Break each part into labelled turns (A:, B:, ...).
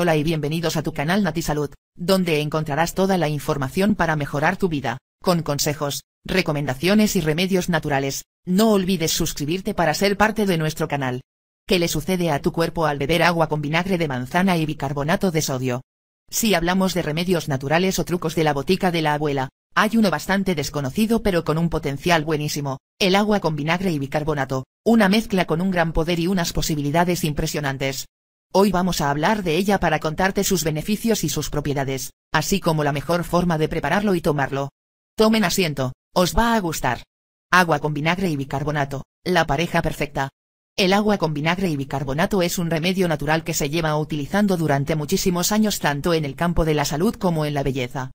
A: Hola y bienvenidos a tu canal NatiSalud, donde encontrarás toda la información para mejorar tu vida, con consejos, recomendaciones y remedios naturales. No olvides suscribirte para ser parte de nuestro canal. ¿Qué le sucede a tu cuerpo al beber agua con vinagre de manzana y bicarbonato de sodio? Si hablamos de remedios naturales o trucos de la botica de la abuela, hay uno bastante desconocido pero con un potencial buenísimo, el agua con vinagre y bicarbonato, una mezcla con un gran poder y unas posibilidades impresionantes. Hoy vamos a hablar de ella para contarte sus beneficios y sus propiedades, así como la mejor forma de prepararlo y tomarlo. Tomen asiento, os va a gustar. Agua con vinagre y bicarbonato, la pareja perfecta. El agua con vinagre y bicarbonato es un remedio natural que se lleva utilizando durante muchísimos años tanto en el campo de la salud como en la belleza.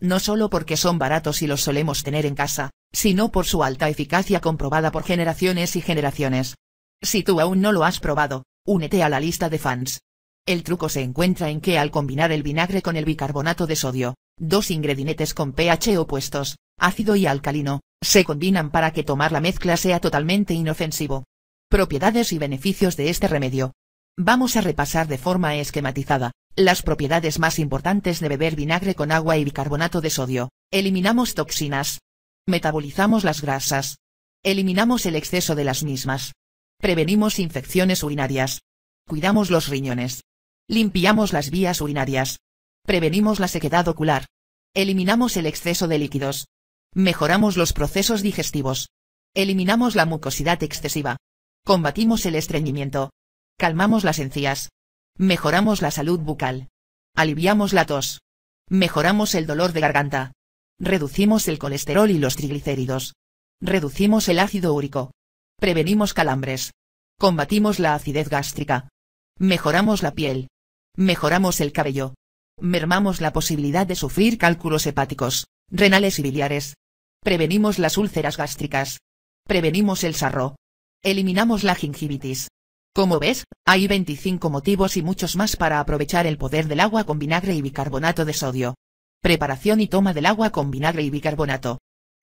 A: No solo porque son baratos y los solemos tener en casa, sino por su alta eficacia comprobada por generaciones y generaciones. Si tú aún no lo has probado, Únete a la lista de fans. El truco se encuentra en que al combinar el vinagre con el bicarbonato de sodio, dos ingredientes con pH opuestos, ácido y alcalino, se combinan para que tomar la mezcla sea totalmente inofensivo. Propiedades y beneficios de este remedio. Vamos a repasar de forma esquematizada, las propiedades más importantes de beber vinagre con agua y bicarbonato de sodio. Eliminamos toxinas. Metabolizamos las grasas. Eliminamos el exceso de las mismas. Prevenimos infecciones urinarias. Cuidamos los riñones. Limpiamos las vías urinarias. Prevenimos la sequedad ocular. Eliminamos el exceso de líquidos. Mejoramos los procesos digestivos. Eliminamos la mucosidad excesiva. Combatimos el estreñimiento. Calmamos las encías. Mejoramos la salud bucal. Aliviamos la tos. Mejoramos el dolor de garganta. Reducimos el colesterol y los triglicéridos. Reducimos el ácido úrico. Prevenimos calambres. Combatimos la acidez gástrica. Mejoramos la piel. Mejoramos el cabello. Mermamos la posibilidad de sufrir cálculos hepáticos, renales y biliares. Prevenimos las úlceras gástricas. Prevenimos el sarro. Eliminamos la gingivitis. Como ves, hay 25 motivos y muchos más para aprovechar el poder del agua con vinagre y bicarbonato de sodio. Preparación y toma del agua con vinagre y bicarbonato.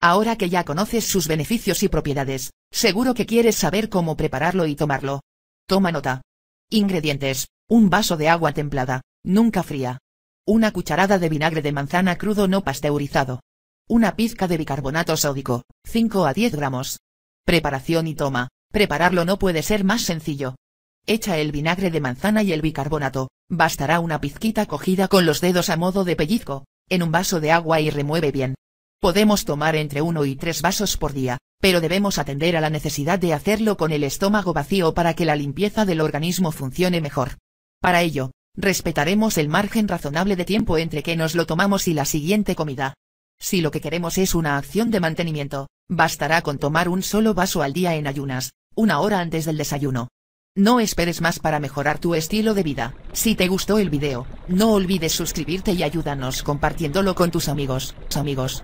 A: Ahora que ya conoces sus beneficios y propiedades, seguro que quieres saber cómo prepararlo y tomarlo. Toma nota. Ingredientes. Un vaso de agua templada, nunca fría. Una cucharada de vinagre de manzana crudo no pasteurizado. Una pizca de bicarbonato sódico, 5 a 10 gramos. Preparación y toma. Prepararlo no puede ser más sencillo. Echa el vinagre de manzana y el bicarbonato, bastará una pizquita cogida con los dedos a modo de pellizco, en un vaso de agua y remueve bien. Podemos tomar entre uno y tres vasos por día, pero debemos atender a la necesidad de hacerlo con el estómago vacío para que la limpieza del organismo funcione mejor. Para ello, respetaremos el margen razonable de tiempo entre que nos lo tomamos y la siguiente comida. Si lo que queremos es una acción de mantenimiento, bastará con tomar un solo vaso al día en ayunas, una hora antes del desayuno. No esperes más para mejorar tu estilo de vida. Si te gustó el video, no olvides suscribirte y ayúdanos compartiéndolo con tus amigos, amigos.